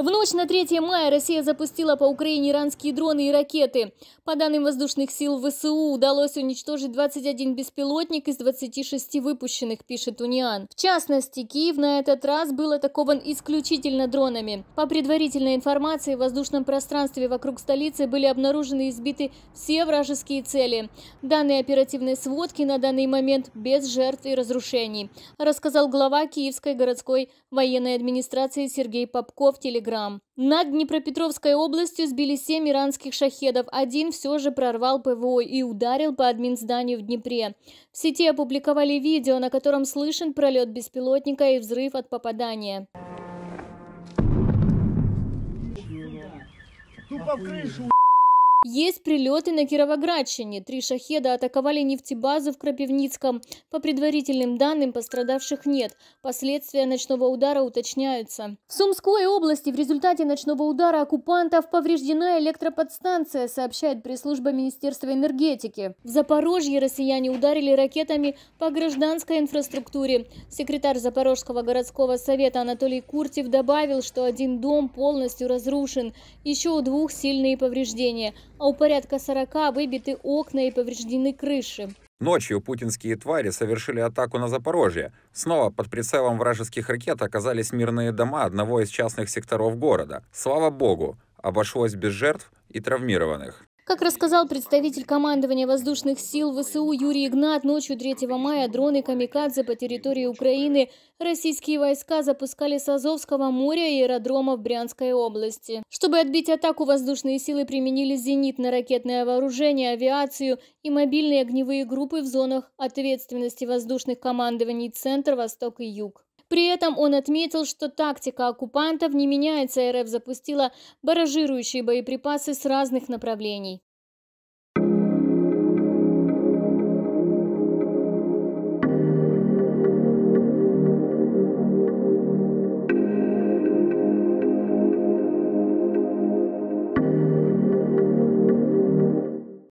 В ночь на 3 мая Россия запустила по Украине иранские дроны и ракеты. По данным воздушных сил ВСУ, удалось уничтожить 21 беспилотник из 26 выпущенных, пишет Униан. В частности, Киев на этот раз был атакован исключительно дронами. По предварительной информации, в воздушном пространстве вокруг столицы были обнаружены и сбиты все вражеские цели. Данные оперативной сводки на данный момент без жертв и разрушений, рассказал глава Киевской городской военной администрации Сергей Попков телеграмме килограмм. Над Днепропетровской областью сбили 7 иранских шахедов. Один все же прорвал ПВО и ударил по админзданию в Днепре. В сети опубликовали видео, на котором слышен пролет беспилотника и взрыв от попадания. Тупо крышу есть прилеты на Кировоградщине. Три шахеда атаковали нефтебазу в Крапивницком. По предварительным данным, пострадавших нет. Последствия ночного удара уточняются. В Сумской области в результате ночного удара оккупантов повреждена электроподстанция, сообщает пресс-служба Министерства энергетики. В Запорожье россияне ударили ракетами по гражданской инфраструктуре. Секретарь Запорожского городского совета Анатолий Куртев добавил, что один дом полностью разрушен. Еще у двух сильные повреждения – а у порядка 40 выбиты окна и повреждены крыши. Ночью путинские твари совершили атаку на Запорожье. Снова под прицелом вражеских ракет оказались мирные дома одного из частных секторов города. Слава богу, обошлось без жертв и травмированных. Как рассказал представитель командования воздушных сил ВСУ Юрий Игнат, ночью 3 мая дроны «Камикадзе» по территории Украины российские войска запускали с Азовского моря и аэродрома в Брянской области. Чтобы отбить атаку, воздушные силы применили зенитно-ракетное вооружение, авиацию и мобильные огневые группы в зонах ответственности воздушных командований «Центр», «Восток» и «Юг». При этом он отметил, что тактика оккупантов не меняется, РФ запустила баражирующие боеприпасы с разных направлений.